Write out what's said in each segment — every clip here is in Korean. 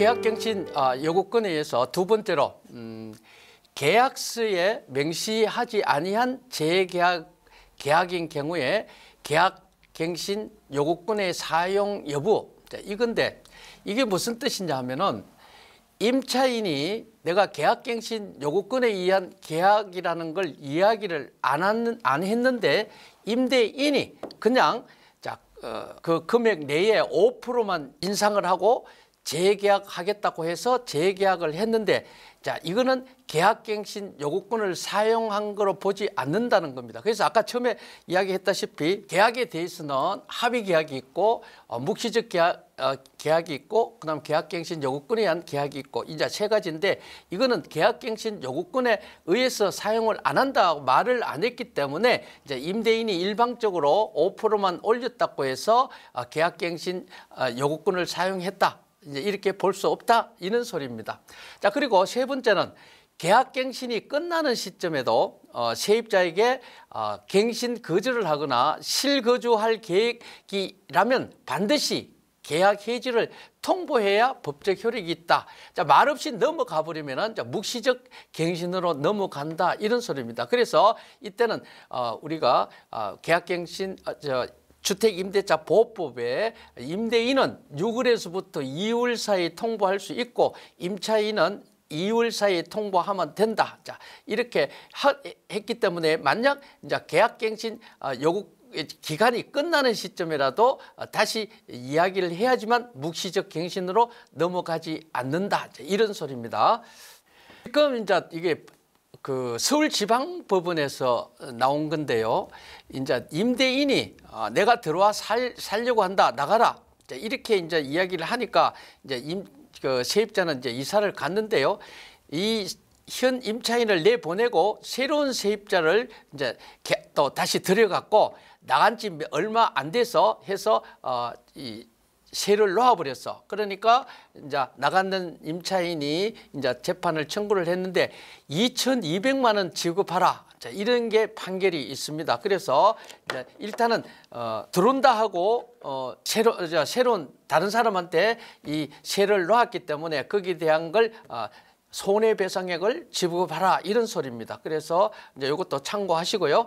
계약갱신 아, 요구권에 의해서 두 번째로 음, 계약서에 명시하지 아니한 재계약 계약인 경우에 계약갱신 요구권의 사용 여부 자, 이건데 이게 무슨 뜻이냐 하면은 임차인이 내가 계약갱신 요구권에 의한 계약이라는 걸 이야기를 안, 하안 했는데 임대인이 그냥 자, 어, 그 금액 내에 5%만 인상을 하고 재계약하겠다고 해서 재계약을 했는데 자 이거는 계약갱신 요구권을 사용한 거로 보지 않는다는 겁니다. 그래서 아까 처음에 이야기했다시피 계약에 대해서는 합의 계약이 있고 어, 묵시적 계약, 어, 계약이 있고 그다음 계약갱신 요구권에 의한 계약이 있고 이제 세 가지인데 이거는 계약갱신 요구권에 의해서 사용을 안 한다고 말을 안 했기 때문에 이제 임대인이 일방적으로 5%만 올렸다고 해서 어, 계약갱신 어, 요구권을 사용했다. 이제 이렇게 볼 수 없다 이런 소리입니다. 자 그리고 세 번째는 계약갱신이 끝나는 시점에도 어, 세입자에게 어, 갱신 거절을 하거나 실거주할 계획이라면 반드시 계약 해지를 통보해야 법적 효력이 있다. 자, 말없이 넘어가 버리면 묵시적 갱신으로 넘어간다. 이런 소리입니다. 그래서 이때는 어, 우리가 어, 계약갱신, 어, 저, 주택임대차보호법에 임대인은 6월에서부터 2월 사이 통보할 수 있고 임차인은 2월 사이에 통보하면 된다. 자, 이렇게 하, 했기 때문에 만약 이제 계약갱신 어, 요구 기간이 끝나는 시점이라도 어, 다시 이야기를 해야지만 묵시적 갱신으로 넘어가지 않는다. 이런 소리입니다. 지금 이제 이게 그 서울지방법원에서 나온 건데요. 이제 임대인이 어, 내가 들어와 살, 살려고 한다 나가라 이렇게 이제 이야기를 하니까 이제 임, 그 세입자는 이제 이사를 갔는데요. 이 현 임차인을 내보내고 새로운 세입자를 이제 또 다시 들여갖고 나간 지 얼마 안 돼서 해서 어, 이 세를 놓아버렸어. 그러니까 이제 나가는 임차인이 이제 재판을 청구를 했는데 2,200만 원 지급하라. 자, 이런 게 판결이 있습니다. 그래서 이제 일단은 어, 들어온다 하고 어, 새로 저, 새로운 다른 사람한테 이 세를 놓았기 때문에 거기에 대한 걸 어, 손해배상액을 지급하라 이런 소리입니다. 그래서 이제 이것도 참고하시고요.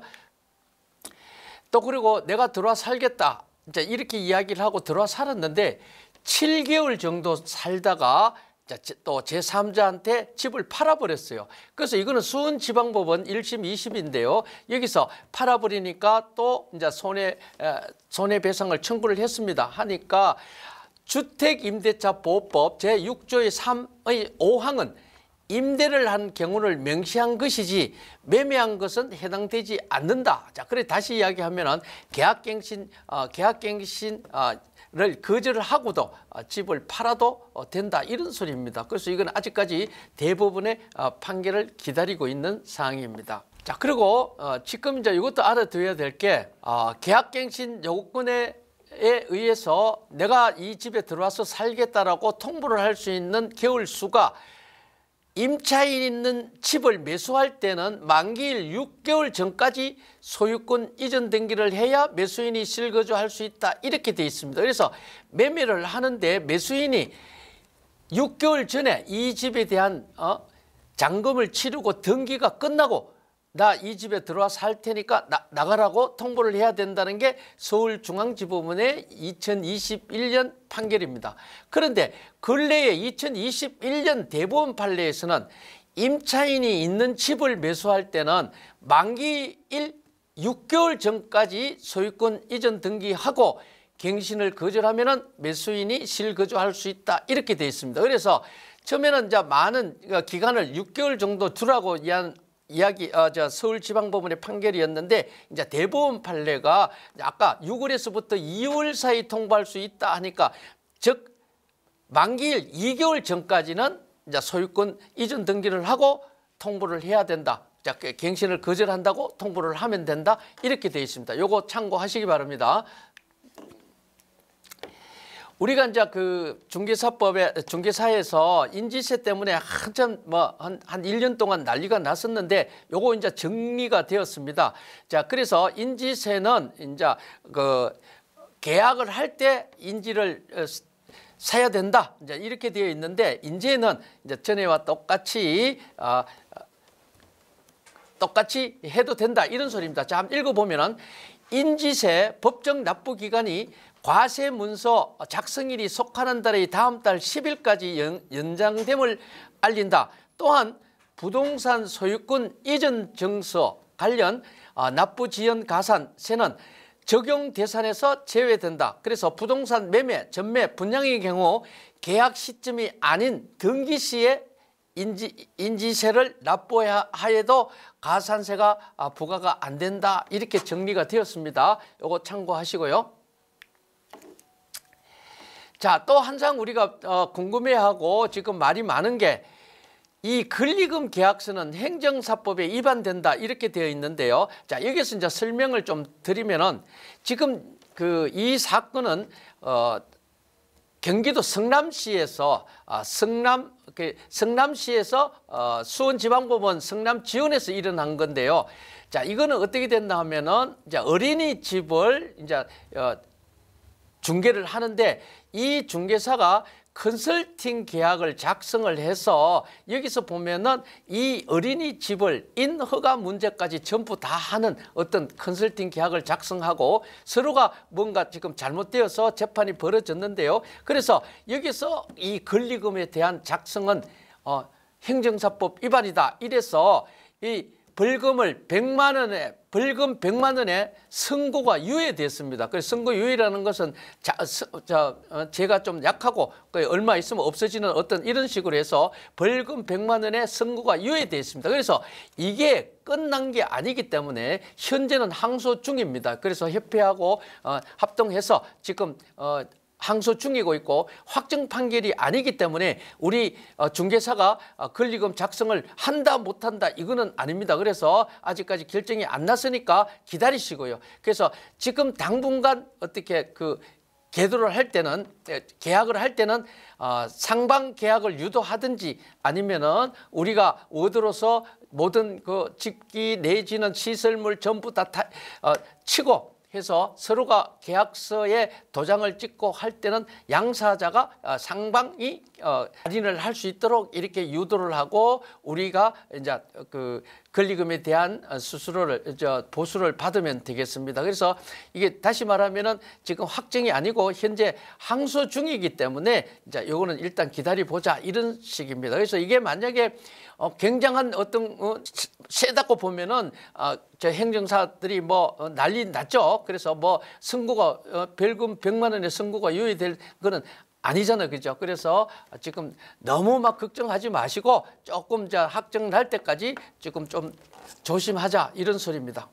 또 그리고 내가 들어와 살겠다. 이제 이렇게 이야기를 하고 들어와 살았는데 7개월 정도 살다가 또 제3자한테 집을 팔아버렸어요. 그래서 이거는 수원지방법원 1심 2심인데요. 여기서 팔아버리니까 또 이제 손해, 손해배상을 청구를 했습니다. 하니까 주택임대차보호법 제6조의 3의 5항은 임대를 한 경우를 명시한 것이지 매매한 것은 해당되지 않는다. 자, 그래 다시 이야기하면은 계약갱신 어, 계약갱신 어, 를 거절을 하고도 어, 집을 팔아도 어, 된다 이런 소리입니다. 그래서 이건 아직까지 대부분의 어, 판결을 기다리고 있는 상황입니다. 자 그리고 어 지금 이제 이것도 알아두어야 될 게 어, 계약갱신 요건에 에 의해서 내가 이 집에 들어와서 살겠다라고 통보를 할 수 있는 겨울 수가 임차인 있는 집을 매수할 때는 만기일 6개월 전까지 소유권 이전 등기를 해야 매수인이 실거주할 수 있다 이렇게 돼 있습니다. 그래서 매매를 하는데 매수인이 6개월 전에 이 집에 대한 어, 잔금을 치르고 등기가 끝나고 나이 집에 들어와 살 테니까 나, 나가라고 통보를 해야 된다는 게 서울중앙지법원의 2021년 판결입니다. 그런데 근래에 2021년 대법원 판례에서는 임차인이 있는 집을 매수할 때는 만기 일 6개월 전까지 소유권 이전 등기하고 갱신을 거절하면 은 매수인이 실거주할 수 있다 이렇게 돼 있습니다. 그래서 처음에는 이제 많은 그러니까 기간을 6개월 정도 두라고 이한 이야기 어, 저 서울지방법원의 판결이었는데 이제 대법원 판례가 아까 6월에서부터 2월 사이 통보할 수 있다 하니까 즉 만기일 2개월 전까지는 이제 소유권 이전 등기를 하고 통보를 해야 된다. 자, 갱신을 거절한다고 통보를 하면 된다. 이렇게 되어 있습니다. 요거 참고하시기 바랍니다. 우리가 이제 그 중개사법에 중개사에서 인지세 때문에 한참 뭐한한 한 1년 동안 난리가 났었는데 요거 이제 정리가 되었습니다. 자, 그래서 인지세는 이제 그 계약을 할 때 인지를 어, 사야 된다. 이제 이렇게 되어 있는데 인제는 이제 전에와 똑같이 아 똑같이 해도 된다 이런 소리입니다. 자, 한번 읽어보면은 인지세 법정 납부 기간이 과세 문서 작성일이 속하는 달의 다음 달 10일까지 연, 연장됨을 알린다. 또한 부동산 소유권 이전 증서 관련 아, 납부 지연 가산세는 적용 대산에서 제외된다. 그래서 부동산 매매, 전매, 분양의 경우 계약 시점이 아닌 등기 시에 인지, 인지세를 납부해야 해도 가산세가 아, 부과가 안 된다. 이렇게 정리가 되었습니다. 요거 참고하시고요. 자, 또 항상 우리가 어, 궁금해하고 지금 말이 많은 게 이근리금 계약서는 행정사법에 위반된다 이렇게 되어 있는데요. 자, 여기서 이제 설명을 좀 드리면은 지금 그 이 사건은 어 경기도 성남시에서 아, 성남 그 성남시에서 어, 수원지방법원 성남 지원에서 일어난 건데요. 자, 이거는 어떻게 된다 하면은 이제 어린이집을 이제 어, 중개를 하는데 이 중개사가 컨설팅 계약을 작성을 해서 여기서 보면은 이 어린이집을 인허가 문제까지 전부 다 하는 어떤 컨설팅 계약을 작성하고 서로가 뭔가 지금 잘못되어서 재판이 벌어졌는데요. 그래서 여기서 이 권리금에 대한 작성은 어, 행정사법 위반이다. 이래서 이 벌금을 100만 원에 벌금 100만 원에 선고가 유예됐습니다. 그래서 선고 유예라는 것은 자, 자, 어, 제가 좀 약하고 그 얼마 있으면 없어지는 어떤 이런 식으로 해서 벌금 100만 원에 선고가 유예됐습니다 그래서 이게 끝난 게 아니기 때문에 현재는 항소 중입니다. 그래서 협회하고 어, 합동해서 지금 어, 항소 중이고 있고 확정 판결이 아니기 때문에 우리 어, 중개사가 어, 권리금 작성을 한다 못한다 이거는 아닙니다. 그래서 아직까지 결정이 안 났으니까 기다리시고요. 그래서 지금 당분간 어떻게 그 계도를 할 때는 계약을 할 때는 어, 상방 계약을 유도하든지 아니면은 우리가 얻으로서 모든 그 집기 내지는 시설물 전부 다, 다 치고 해서 서로가 계약서에 도장을 찍고 할 때는 양사자가 어, 상방이 어, 할인을 할 수 있도록 이렇게 유도를 하고 우리가 이제 그 권리금에 대한 어, 수수료를 저 보수를 받으면 되겠습니다. 그래서 이게 다시 말하면은 지금 확정이 아니고 현재 항소 중이기 때문에 이제 요거는 일단 기다려 보자 이런 식입니다. 그래서 이게 만약에 어, 굉장한 어떤 어, 세다고 보면은 어, 저 행정사들이 뭐 어, 난리 났죠. 그래서 뭐승고가 어, 벌금 100만 원의 승고가 유예될 거는 아니잖아요. 그죠? 그래서 지금 너무 막 걱정하지 마시고 조금 자 확정 날 때까지 조금좀 조심하자 이런 소리입니다.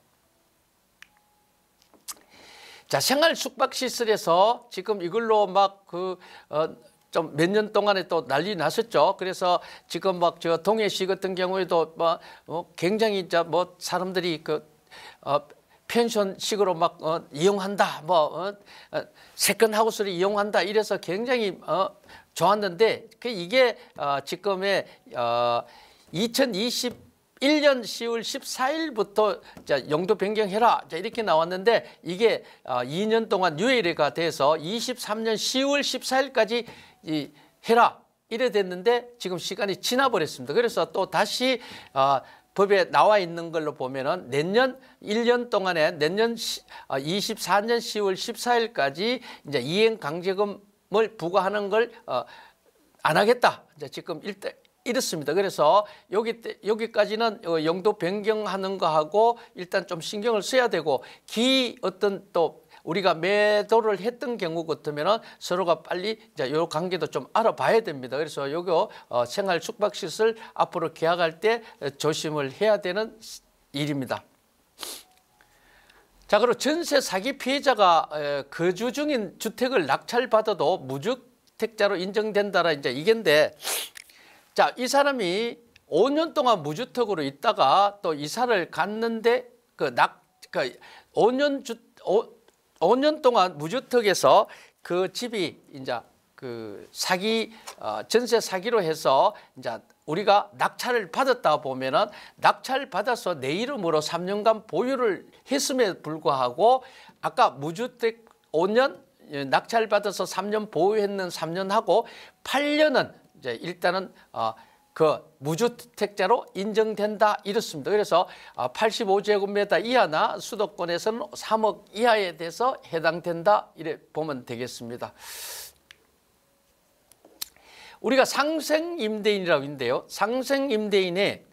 자, 생활 숙박 시설에서 지금 이걸로 막그 어, 좀몇년 동안에 또 난리 났었죠. 그래서 지금 막 저 동해시 같은 경우에도 막뭐 어, 굉장히 이제 뭐 사람들이 그 어, 펜션식으로 막 어, 이용한다, 뭐 어, 어, 세컨 하우스를 이용한다 이래서 굉장히 어, 좋았는데 그 이게 어, 지금의 어, 2020 1년 10월 14일부터 자, 용도 변경해라 자, 이렇게 나왔는데 이게 어, 2년 동안 유예가 돼서 23년 10월 14일까지 이 해라 이래 됐는데 지금 시간이 지나버렸습니다. 그래서 또 다시 어, 법에 나와 있는 걸로 보면은 내년 1년 동안에 내년 시, 24년 어, 10월 14일까지 이제 이행 강제금을 부과하는 걸안 어, 하겠다. 이제 지금 일대 이렇습니다. 그래서 여기 여기까지는 어, 영도 변경하는 거하고 일단 좀 신경을 써야 되고 기 어떤 또 우리가 매도를 했던 경우 같으면 서로가 빨리 이제 요 관계도 좀 알아봐야 됩니다. 그래서 요거 어, 생활 숙박 시설 앞으로 계약할 때 조심을 해야 되는 일입니다. 자, 그리고 전세 사기 피해자가 거주 중인 주택을 낙찰받아도 무주택자로 인정된다라 이제 이건데 자, 이 사람이 5년 동안 무주택으로 있다가 또 이사를 갔는데 그 낙, 그 5년 주, 5년 동안 무주택에서 그 집이 이제 그 사기 어, 전세 사기로 해서 이제 우리가 낙찰을 받았다 보면은 낙찰 받아서 내 이름으로 3년간 보유를 했음에 도 불구하고 아까 무주택 5년 예, 낙찰 받아서 3년 보유했는 3년하고 8년은 이제 일단은 어그 무주택자로 인정된다 이렇습니다. 그래서 85제곱미터 아, 이하나 수도권에서는 3억 이하에 대해서 해당된다 이래 보면 되겠습니다. 우리가 상생임대인이라고 있는데요. 상생임대인에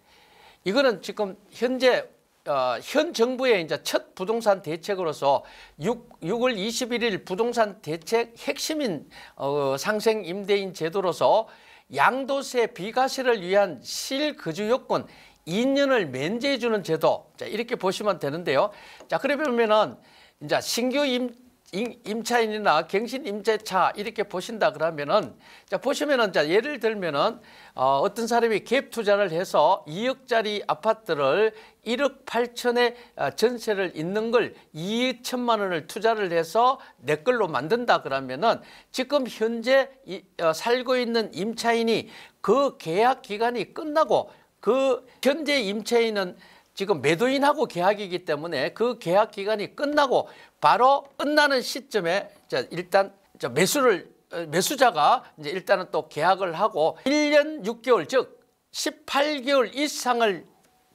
이거는 지금 현재 어, 현 정부의 이제 첫 부동산 대책으로서 6, 6월 21일 부동산 대책 핵심인 어, 상생임대인 제도로서 양도세 비과세를 위한 실거주 요건 2년을 면제해주는 제도. 자, 이렇게 보시면 되는데요. 자, 그러면은 이제 신규 임, 임차인이나 갱신 임대차 이렇게 보신다 그러면은 자 보시면은 자 예를 들면은 어 어떤 사람이 갭 투자를 해서 2억짜리 아파트를 1억 8천에 어, 전세를 있는 걸 2천만 원을 투자를 해서 내 걸로 만든다 그러면은 지금 현재 이, 어, 살고 있는 임차인이 그 계약 기간이 끝나고 그 현재 임차인은 지금 매도인하고 계약이기 때문에 그 계약 기간이 끝나고 바로 끝나는 시점에 일단 매수를 어, 매수자가 이제 일단은 또 계약을 하고 1년 6개월 즉 18개월 이상을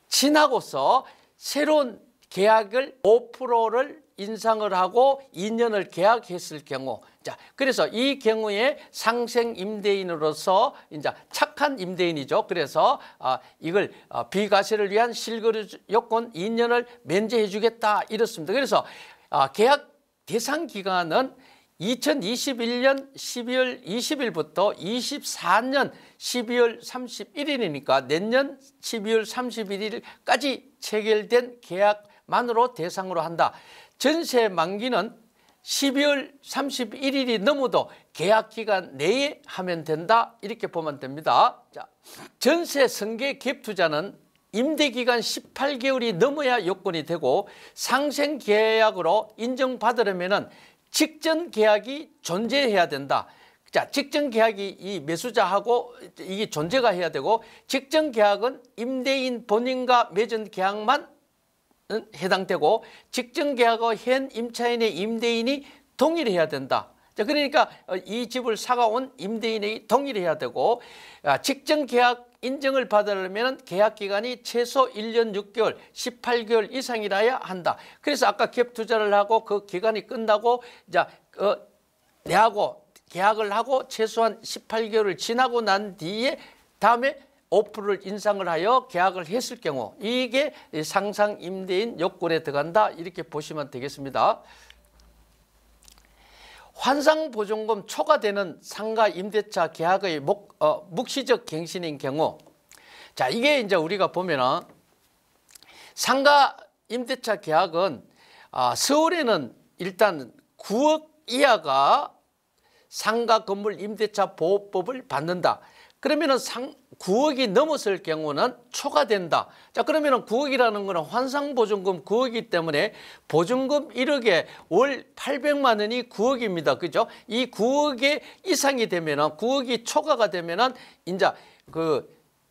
지나고서 새로운 계약을 5%를 인상을 하고 2년을 계약했을 경우 자 그래서 이 경우에 상생 임대인으로서 이제 착한 임대인이죠. 그래서 아, 이걸 어, 비과세를 위한 실거래 요건 2년을 면제해 주겠다 이렇습니다. 그래서 아, 계약 대상 기간은 2021년 12월 20일부터 24년 12월 31일이니까 내년 12월 31일까지 체결된 계약만으로 대상으로 한다. 전세 만기는 12월 31일이 넘어도 계약 기간 내에 하면 된다. 이렇게 보면 됩니다. 자, 전세 승계 갭 투자는 임대기간 18개월이 넘어야 요건이 되고 상생계약으로 인정받으려면 직전 계약이 존재해야 된다. 자, 직전 계약이 이 매수자하고 이게 존재가 해야 되고 직전 계약은 임대인 본인과 맺은 계약만 해당되고 직전 계약과 현 임차인의 임대인이 동일해야 된다. 그러니까 이 집을 사가온 임대인의 동일해야 되고 아, 직전 계약 인증을 받으려면 계약 기간이 최소 1년 6개월, 18개월 이상이라야 한다. 그래서 아까 기업 투자를 하고 그 기간이 끝나고 자, 어, 내하고 계약을 하고 최소한 18개월을 지나고 난 뒤에 다음에 오프를 인상을 하여 계약을 했을 경우 이게 상상 임대인 요건에 들어간다 이렇게 보시면 되겠습니다. 환상보증금 초과되는 상가 임대차 계약의 목, 어, 묵시적 갱신인 경우 자 이게 이제 우리가 보면은 상가 임대차 계약은 아, 서울에는 일단 9억 이하가 상가 건물 임대차 보호법을 받는다. 그러면은 상, 9억이 넘었을 경우는 초과된다. 자 그러면 9억이라는 거는 환상보증금 9억이기 때문에 보증금 1억에 월 800만 원이 9억입니다. 그죠? 이 9억의 이상이 되면은 9억이 초과가 되면은 이제 그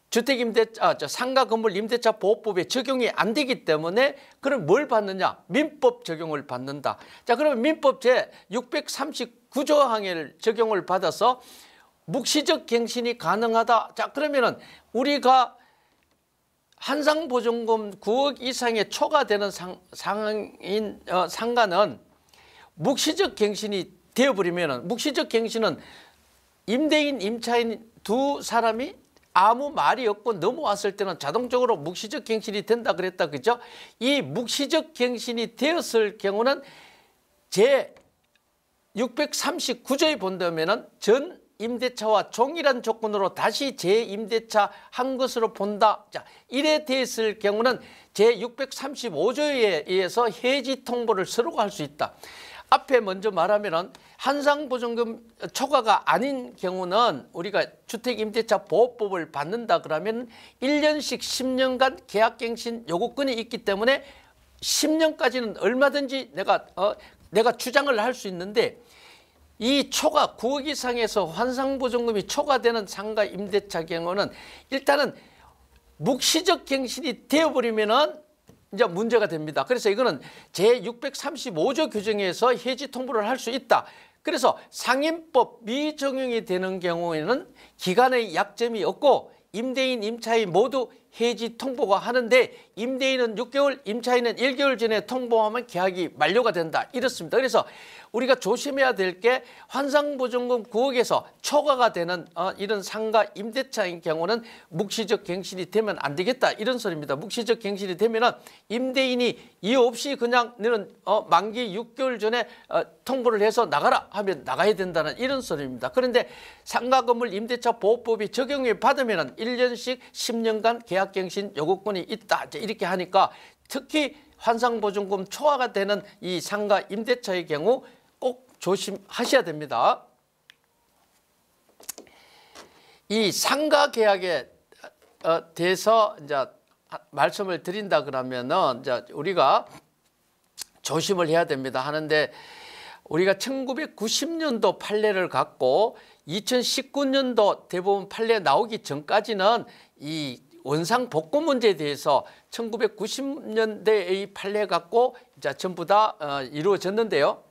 주택임대 아, 저 상가 건물 임대차 보호법에 적용이 안 되기 때문에 그럼 뭘 받느냐? 민법 적용을 받는다. 자, 그러면 민법 제 639조 항해를 적용을 받아서 묵시적 갱신이 가능하다. 자 그러면은 우리가 한상보증금 9억 이상의 초과되는 상, 상인, 어, 상가는 묵시적 갱신이 되어버리면 묵시적 갱신은 임대인 임차인 두 사람이 아무 말이 없고 넘어왔을 때는 자동적으로 묵시적 갱신이 된다 그랬다 그죠 이 묵시적 갱신이 되었을 경우는 제 639조에 본다면 전 임대차와 종일한 조건으로 다시 재임대차한 것으로 본다. 자, 이래 됐을 경우는 제635조에 의해서 해지 통보를 서로 할 수 있다. 앞에 먼저 말하면 한상보증금 초과가 아닌 경우는 우리가 주택임대차 보호법을 받는다 그러면 1년씩 10년간 계약갱신 요구권이 있기 때문에 10년까지는 얼마든지 내가 어, 내가 주장을 할 수 있는데 이 초과 9억 이상에서 환상보증금이 초과되는 상가 임대차 경우는 일단은 묵시적 갱신이 되어버리면은 이제 문제가 됩니다. 그래서 이거는 제635조 규정에서 해지 통보를 할 수 있다. 그래서 상임법 미적용이 되는 경우에는 기간의 약점이 없고 임대인 임차인 모두 해지 통보가 하는데 임대인은 6개월, 임차인은 1개월 전에 통보하면 계약이 만료가 된다. 이렇습니다. 그래서 우리가 조심해야 될 게 환상보증금 9억에서 초과가 되는 어, 이런 상가 임대차인 경우는 묵시적 갱신이 되면 안 되겠다. 이런 소리입니다. 묵시적 갱신이 되면 은 임대인이 이유 없이 그냥 너는 어, 만기 6개월 전에 어, 통보를 해서 나가라 하면 나가야 된다는 이런 소리입니다. 그런데 상가 건물 임대차 보호법이 적용을 받으면 은 1년씩 10년간 계약갱신 요구권이 있다. 이제 이렇게 하니까 특히 환상보증금 초과가 되는 이 상가 임대차의 경우 꼭 조심하셔야 됩니다. 이 상가 계약에 어, 대해서 이제 말씀을 드린다 그러면은 이제 우리가 조심을 해야 됩니다 하는데 우리가 1990년도 판례를 갖고 2019년도 대법원 판례 나오기 전까지는 이 원상 복구 문제에 대해서 1990년대의 판례 갖고 이제 전부 다 어, 이루어졌는데요.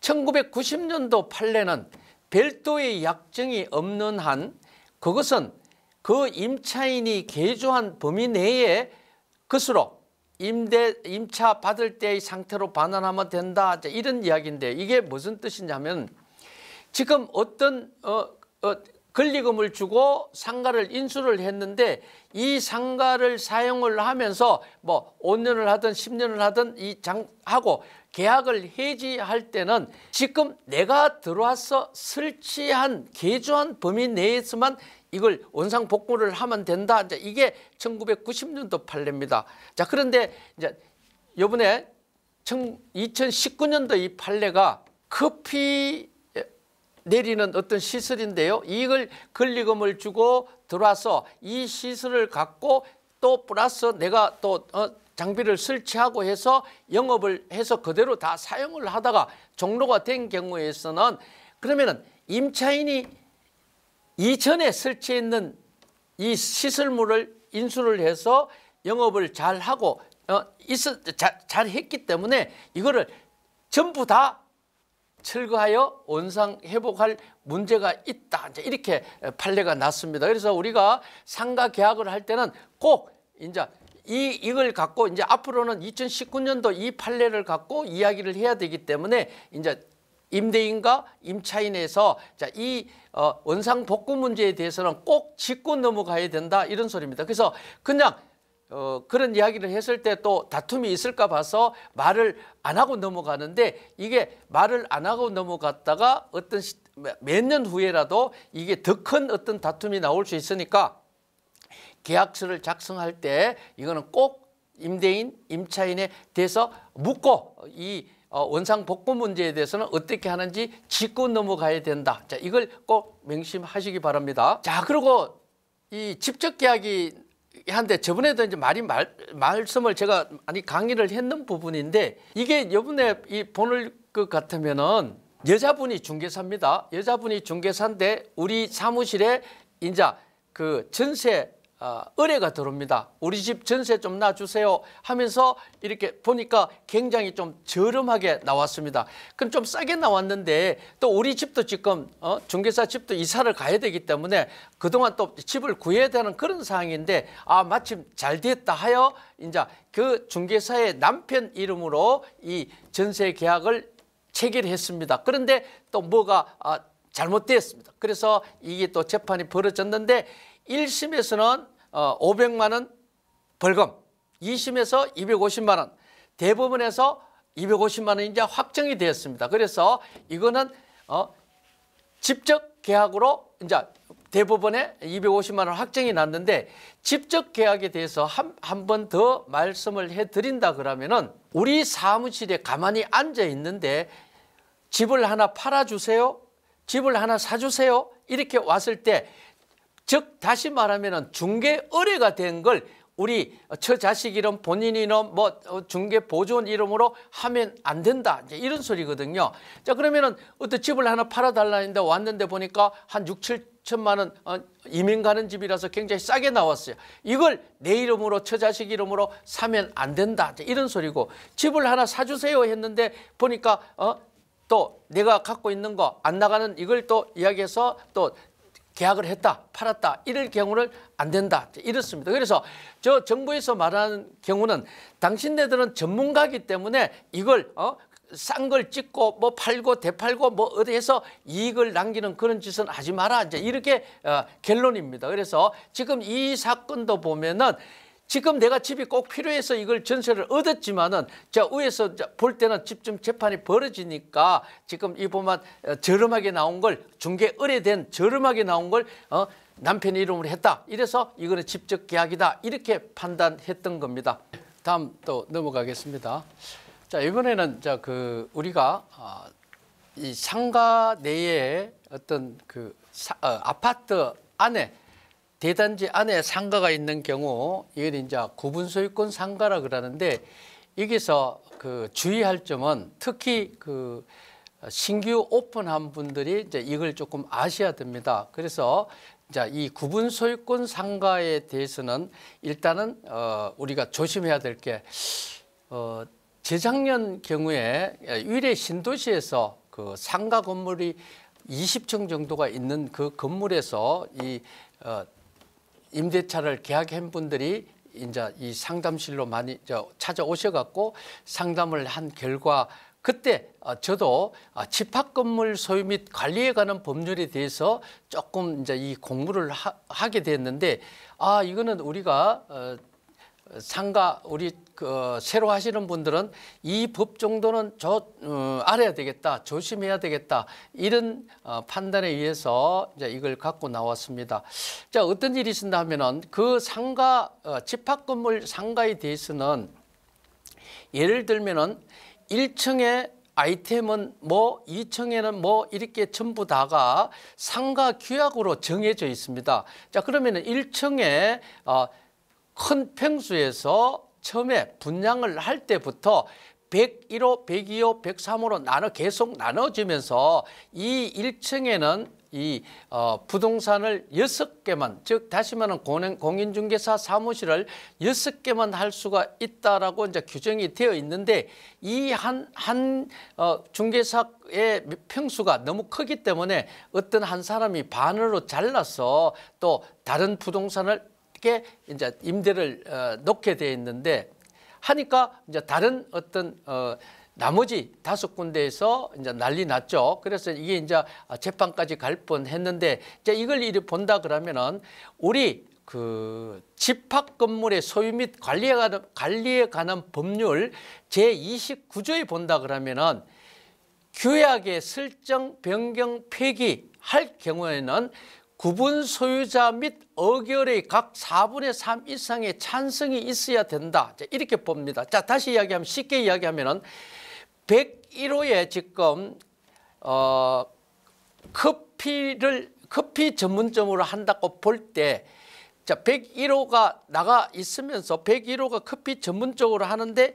1990년도 판례는 별도의 약정이 없는 한 그것은 그 임차인이 개조한 범위 내에 것으로 임대 임차 받을 때의 상태로 반환하면 된다 이런 이야기인데 이게 무슨 뜻이냐면 지금 어떤 어, 어, 권리금을 주고 상가를 인수를 했는데 이 상가를 사용을 하면서 뭐 5년을 하든 10년을 하든 이장 하고 계약을 해지할 때는 지금 내가 들어와서 설치한 개조한 범위 내에서만 이걸 원상 복구를 하면 된다. 이제 이게 1990년도 판례입니다. 자, 그런데 이제 요번에 2019년도 이 판례가 커피 내리는 어떤 시설인데요. 이걸 권리금을 주고 들어와서 이 시설을 갖고 또 플러스 내가 또 어, 장비를 설치하고 해서 영업을 해서 그대로 다 사용을 하다가 종로가 된 경우에서는 그러면은 임차인이 이전에 설치했는 이 시설물을 인수를 해서 영업을 잘하고 어, 있어, 잘, 잘 했기 때문에 이거를 전부 다 철거하여 원상 회복할 문제가 있다. 이제 이렇게 판례가 났습니다. 그래서 우리가 상가 계약을 할 때는 꼭 이제 이 이걸 갖고 이제 앞으로는 2019년도 이 판례를 갖고 이야기를 해야 되기 때문에 이제 임대인과 임차인에서 자, 이 어, 원상 복구 문제에 대해서는 꼭 짚고 넘어가야 된다 이런 소리입니다. 그래서 그냥 어, 그런 이야기를 했을 때 또 다툼이 있을까 봐서 말을 안 하고 넘어가는데 이게 말을 안 하고 넘어갔다가 어떤 몇 년 후에라도 이게 더 큰 어떤 다툼이 나올 수 있으니까 계약서를 작성할 때 이거는 꼭 임대인, 임차인에 대해서 묻고 이 어, 원상 복구 문제에 대해서는 어떻게 하는지 짚고 넘어가야 된다. 자, 이걸 꼭 명심하시기 바랍니다. 자, 그리고 이 직접 계약이 한데 저번에도 이제 말이 말, 말씀을 제가 아니 강의를 했는 부분인데 이게 요번에 이 보낼 것 같으면은 여자분이 중개사입니다. 여자분이 중개사인데 우리 사무실에 인자 그 전세 어, 의뢰가 들어옵니다. 우리 집 전세 좀 놔주세요 하면서 이렇게 보니까 굉장히 좀 저렴하게 나왔습니다. 그럼 좀 싸게 나왔는데 또 우리 집도 지금 어, 중개사 집도 이사를 가야 되기 때문에 그동안 또 집을 구해야 되는 그런 상황인데 아 마침 잘 됐다 하여 이제 그 중개사의 남편 이름으로 이 전세 계약을 체결했습니다. 그런데 또 뭐가 아, 잘못되었습니다. 그래서 이게 또 재판이 벌어졌는데 1심에서는 500만 어, 원 벌금, 2심에서 250만 원, 대법원에서 250만 원이 이제 확정이 되었습니다. 그래서 이거는 어, 직접 계약으로 이제 대법원에 250만 원 확정이 났는데 직접 계약에 대해서 한 번 더 말씀을 해드린다 그러면은 우리 사무실에 가만히 앉아 있는데 집을 하나 팔아주세요. 집을 하나 사주세요. 이렇게 왔을 때즉 다시 말하면 중개 의뢰가 된 걸 우리 처자식 이름 본인 이름 뭐 어, 중개 보존 이름으로 하면 안 된다 이제 이런 소리거든요 자 그러면은 어떤 집을 하나 팔아달라 했는데 왔는데 보니까 한 6, 7천만 원 어, 이민 가는 집이라서 굉장히 싸게 나왔어요 이걸 내 이름으로 처자식 이름으로 사면 안 된다 이제 이런 소리고 집을 하나 사주세요 했는데 보니까 어, 또 내가 갖고 있는 거 안 나가는 이걸 또 이야기해서 또 계약을 했다, 팔았다 이럴 경우를 안 된다 이렇습니다. 그래서 저 정부에서 말하는 경우는 당신네들은 전문가기 때문에 이걸 어? 싼 걸 찍고 뭐 팔고 대팔고 뭐 어디에서 이익을 남기는 그런 짓은 하지 마라 이제 이렇게 어, 결론입니다. 그래서 지금 이 사건도 보면은 지금 내가 집이 꼭 필요해서 이걸 전세를 얻었지만은 자 위에서 볼 때는 집중 재판이 벌어지니까 지금 이보만 어, 저렴하게 나온 걸 중개 의뢰된 저렴하게 나온 걸 어, 남편 이름으로 했다. 이래서 이거는 직접 계약이다. 이렇게 판단했던 겁니다. 다음 또 넘어가겠습니다. 자 이번에는 자 그 우리가 아, 이 상가 내에 어떤 그 사, 어, 아파트 안에 대단지 안에 상가가 있는 경우 이건 이제 구분 소유권 상가라 그러는데 여기서 그 주의할 점은 특히 그 신규 오픈한 분들이 이제 이걸 조금 아셔야 됩니다. 그래서 자, 이 구분 소유권 상가에 대해서는 일단은 어, 우리가 조심해야 될 게 어, 재작년 경우에 유일 신도시에서 그 상가 건물이 20층 정도가 있는 그 건물에서 이 어, 임대차를 계약한 분들이 이제 이 상담실로 많이 찾아오셔갖고 상담을 한 결과 그때 어, 저도 어, 집합건물 소유 및 관리에 관한 법률에 대해서 조금 이제 이 공부를 하, 하게 됐는데 아 이거는 우리가 어, 상가 우리 그 새로 하시는 분들은 이 법 정도는 저 어, 알아야 되겠다 조심해야 되겠다 이런 어, 판단에 의해서 이제 이걸 갖고 나왔습니다. 자 어떤 일이 있었나 하면은 그 상가 어, 집합 건물 상가에 대해서는 예를 들면은 1층에 아이템은 뭐 2층에는 뭐 이렇게 전부 다가 상가 규약으로 정해져 있습니다. 자 그러면은 1층에 어, 큰 평수에서 처음에 분양을 할 때부터 101호, 102호, 103호로 나눠 계속 나눠지면서이 1층에는 이 어, 부동산을 6 개만즉 다시 말하면 공인, 공인중개사 사무실을 6 개만할 수가 있다라고 이제 규정이 되어 있는데 이 한한 한, 어, 중개사의 평수가 너무 크기 때문에 어떤 한 사람이 반으로 잘라서 또 다른 부동산을 낮게 이제 임대를 어, 놓게 돼 있는데 하니까 이제 다른 어떤 어, 나머지 다섯 군데에서 이제 난리 났죠. 그래서 이게 이제 아, 재판까지 갈 뻔 했는데 이제 이걸 이리 본다 그러면은 우리 그 집합 건물의 소유 및 관리에 관한, 관리에 관한 법률 제29조에 본다 그러면은 규약의 설정 변경 폐기할 경우에는 구분 소유자 및어결의각 4분의 3 이상의 찬성이 있어야 된다. 자, 이렇게 봅니다. 자, 다시 이야기하면 쉽게 이야기하면 101호에 지금 어 커피를 커피 전문점으로 한다고 볼때 자, 101호가 나가 있으면서 101호가 커피 전문적으로 하는데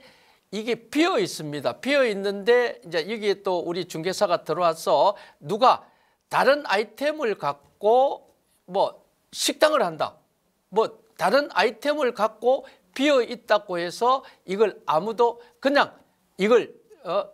이게 비어 있습니다. 비어 있는데 이제 여기에 또 우리 중개사가 들어와서 누가 다른 아이템을 갖고 뭐 식당을 한다. 뭐 다른 아이템을 갖고 비어 있다고 해서 이걸 아무도 그냥 이걸 어,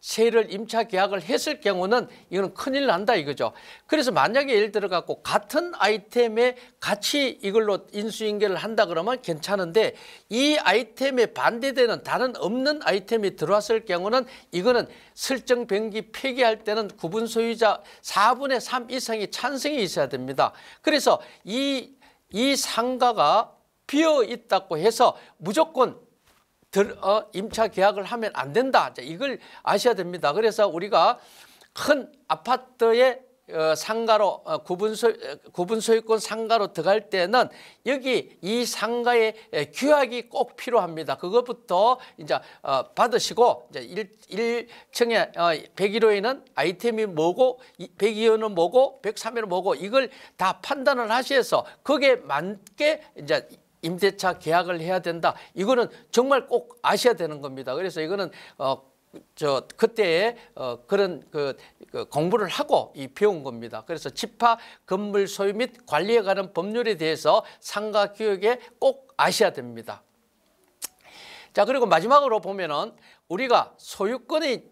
세일을 임차 계약을 했을 경우는 이거는 큰일 난다 이거죠. 그래서 만약에 예를 들어 갖고 같은 아이템에 같이 이걸로 인수인계를 한다 그러면 괜찮은데 이 아이템에 반대되는 다른 없는 아이템이 들어왔을 경우는 이거는 설정 변기 폐기할 때는 구분 소유자 4분의 3 이상이 찬성이 있어야 됩니다. 그래서 이 이 상가가 비어 있다고 해서 무조건 들, 어, 임차 계약을 하면 안 된다. 자, 이걸 아셔야 됩니다. 그래서 우리가 큰 아파트의 어, 상가로 어, 구분 소 어, 구분 소유권 상가로 들어갈 때는 여기 이 상가의 규약이 꼭 필요합니다. 그것부터 이제 어, 받으시고 이제 1 1층에 어, 101호에는 아이템이 뭐고 102호는 뭐고 103호는 뭐고 이걸 다 판단을 하셔서 거기에 맞게 이제 임대차 계약을 해야 된다. 이거는 정말 꼭 아셔야 되는 겁니다. 그래서 이거는 어, 저 그때에 어, 그런 그, 그 공부를 하고 이 배운 겁니다. 그래서 집합 건물 소유 및 관리에 관한 법률에 대해서 상가 교육에 꼭 아셔야 됩니다. 자 그리고 마지막으로 보면은 우리가 소유권이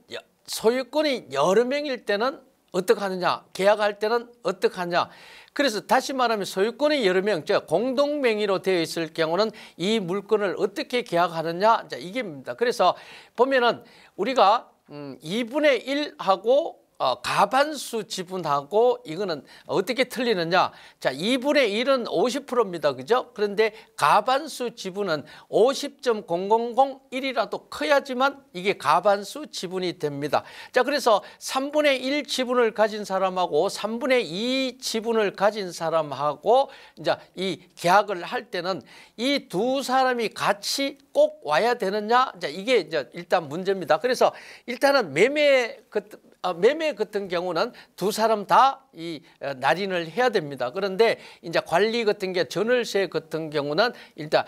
소유권이 여러 명일 때는 어떻게 하느냐 계약할 때는 어떻게 하냐 그래서 다시 말하면 소유권이 여러 명, 즉 공동 명의로 되어 있을 경우는 이 물건을 어떻게 계약하느냐 이게입니다. 그래서 보면은 우리가 음, 2분의 1하고 어, 가반수 지분하고 이거는 어떻게 틀리느냐. 자, 2분의 1은 50%입니다. 그죠? 그런데 가반수 지분은 50.0001이라도 커야지만 이게 가반수 지분이 됩니다. 자, 그래서 3분의 1 지분을 가진 사람하고 3분의 2 지분을 가진 사람하고 이제 이 계약을 할 때는 이 두 사람이 같이 꼭 와야 되느냐. 자, 이게 이제 일단 문제입니다. 그래서 일단은 매매 그 아, 매매 같은 경우는 두 사람 다이 어, 날인을 해야 됩니다. 그런데 이제 관리 같은 게 전월세 같은 경우는 일단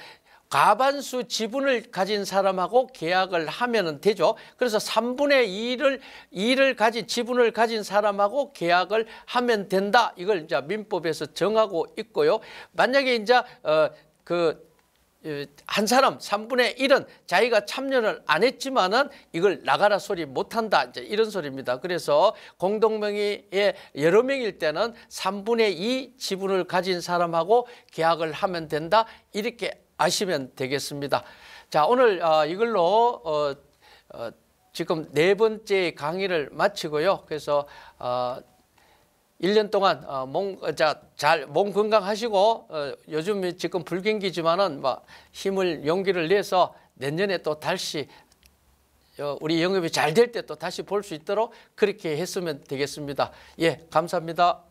과반수 지분을 가진 사람하고 계약을 하면은 되죠. 그래서 3분의 2를 2를 가진 지분을 가진 사람하고 계약을 하면 된다. 이걸 이제 민법에서 정하고 있고요. 만약에 이제 어그 한 사람 3분의1은 자기가 참여를 안 했지만은 이걸 나가라 소리 못한다 이제 이런 소리입니다. 그래서 공동명의의 여러 명일 때는 3분의2 지분을 가진 사람하고 계약을 하면 된다 이렇게 아시면 되겠습니다. 자 오늘 어, 이걸로 어, 어, 지금 네 번째 강의를 마치고요. 그래서 어, 일년 동안 어, 몸, 어, 자, 잘, 몸 건강하시고 어, 요즘 지금 불경기지만은 막 뭐 힘을 용기를 내서 내년에 또 다시 어, 우리 영업이 잘 될 때 또 다시 볼 수 있도록 그렇게 했으면 되겠습니다. 예, 감사합니다.